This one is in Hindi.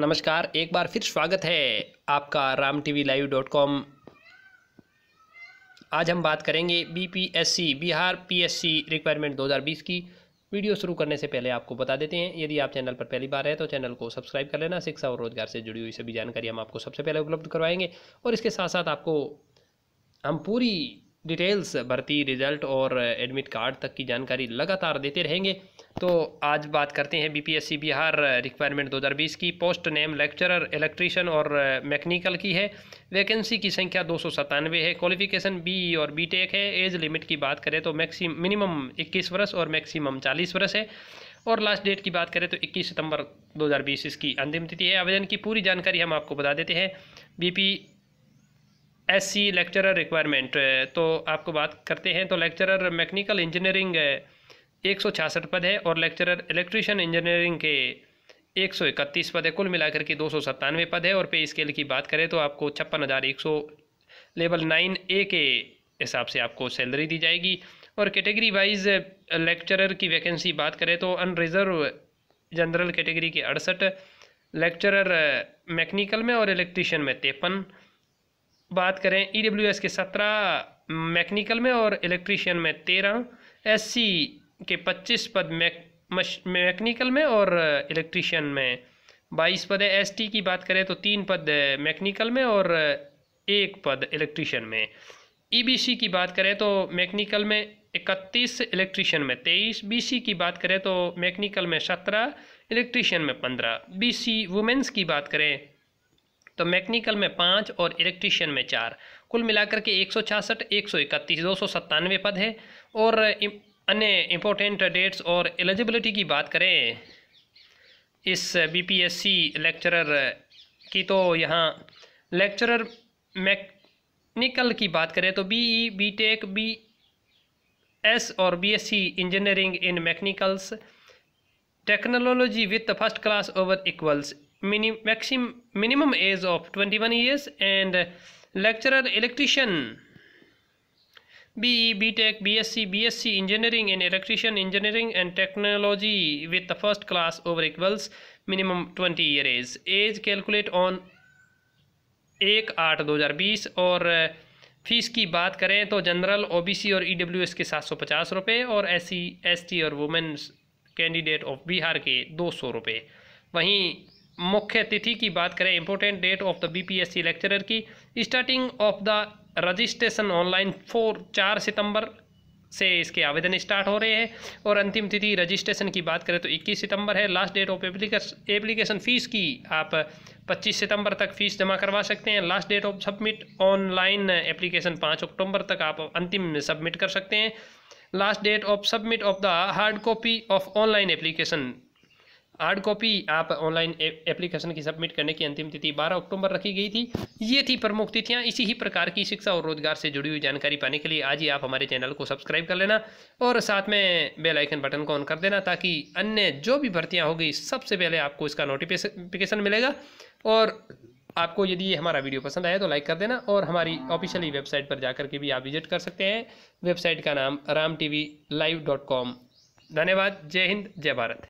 नमस्कार एक बार फिर स्वागत है आपका Ram T V live dot com आज हम बात करेंगे बीपीएससी बिहार पीएससी रिक्वायरमेंट 2020 की वीडियो शुरू करने से पहले आपको बता देते हैं यदि आप चैनल पर पहली बार है तो चैनल को सब्सक्राइब कर लेना शिक्षा और रोजगार से जुड़ी हुई सभी जानकारी हम आपको सबसे पहले उपलब्ध करवाएंगे और इसके साथ साथ आपको हम पूरी डिटेल्स भर्ती रिजल्ट और एडमिट कार्ड तक की जानकारी लगातार देते रहेंगे तो आज बात करते हैं बीपीएससी बिहार रिक्वायरमेंट 2020 की पोस्ट नेम लेक्चरर इलेक्ट्रीशियन और मैकेनिकल की है वैकेंसी की संख्या दो है क्वालिफिकेशन बी और बीटेक है एज लिमिट की बात करें तो मैक्सिम मिनिमम 21 वर्ष और मैक्सिमम 40 वर्ष है और लास्ट डेट की बात करें तो 21 सितंबर 2020 इसकी अंतिम तिथि है आवेदन की पूरी जानकारी हम आपको बता देते हैं B S C lecturer requirement तो आपको बात करते हैं तो लेक्चरर मैकेनिकल इंजीनियरिंग एक सौ छियासठ पद है और लेक्चरर इलेक्ट्रिशियन इंजीनियरिंग के एक सौ इकतीस पद है कुल मिलाकर के दो सौ सत्तानवे पद है और पे स्केल की बात करें तो आपको छप्पन हज़ार एक सौ लेवल नाइन ए के हिसाब से आपको सैलरी दी जाएगी और कैटेगरी वाइज लेक्चरर की वैकेंसी बात करें तो अनरिजर्व जनरल कैटेगरी के अड़सठ लेक्चरर मैकेनिकल में और इलेक्ट्रिशियन में तिरपन बात करें ई डब्ल्यू एस के सत्रह मैकेनिकल में और इलेक्ट्रीशियन में तेरह एस सी के पच्चीस पद मैक मैकेनिकल में और इलेक्ट्रीशियन में बाईस पद है एस टी की बात करें तो तीन पद मैकेनिकल में और एक पद इलेक्ट्रीशियन में ई बी सी की बात करें तो मैकेनिकल में इकतीस इलेक्ट्रीशियन में तेईस बी सी की बात करें तो मैकेनिकल में सत्रह इलेक्ट्रीशियन में पंद्रह बी सी की बात करें तो मैकेनिकल में पाँच और इलेक्ट्रीशियन में चार कुल मिलाकर के एक सौ छियासठ एक सौ इकतीस दो सौ सत्तानवे पद है और अन्य इम्पोर्टेंट डेट्स और एलिजिबिलिटी की बात करें इस बीपीएससी लेक्चरर की तो यहाँ लेक्चरर मैकेनिकल की बात करें तो बीई बीटेक बी एस और BSc engineering in mechanicals technology with first class over equals mini maxim minimum age of 21 years and lecturer electrician BE, BTech, BSc, BSc Engineering and Electrician Engineering and Technology with the first class over equals minimum 20 year age. Age calculate on एक आठ दो हज़ार बीस और फीस की बात करें तो जनरल ओबीसी और ईडब्ल्यूएस के सात सौ पचास रुपये और एससी एसटी और वुमेन्स कैंडिडेट ऑफ बिहार के दो सौ रुपये वहीं मुख्य तिथि की बात करें important date of the BPSC lecturer की starting of the registration online four चार सितंबर से इसके आवेदन स्टार्ट हो रहे हैं और अंतिम तिथि रजिस्ट्रेशन की बात करें तो 21 सितंबर है last date of application fees की आप 25 सितंबर तक फीस जमा करवा सकते हैं last date of submit online application 5 अक्टूबर तक आप अंतिम सबमिट कर सकते हैं last date of submit of the hard copy of online application hard copy आप ऑनलाइन एप्लीकेशन की सबमिट करने की अंतिम तिथि 12 अक्टूबर रखी गई थी ये थी प्रमुख तिथियां इसी ही प्रकार की शिक्षा और रोजगार से जुड़ी हुई जानकारी पाने के लिए आज ही आप हमारे चैनल को सब्सक्राइब कर लेना और साथ में बेल आइकन बटन को ऑन कर देना ताकि अन्य जो भी भर्तियाँ होगी सबसे पहले आपको इसका नोटिफिकेशन मिलेगा और आपको यदि ये हमारा वीडियो पसंद आया तो लाइक कर देना और हमारी ऑफिशियली वेबसाइट पर जाकर के भी आप विजिट कर सकते हैं वेबसाइट का नाम Ram T V live dot com धन्यवाद जय हिंद जय भारत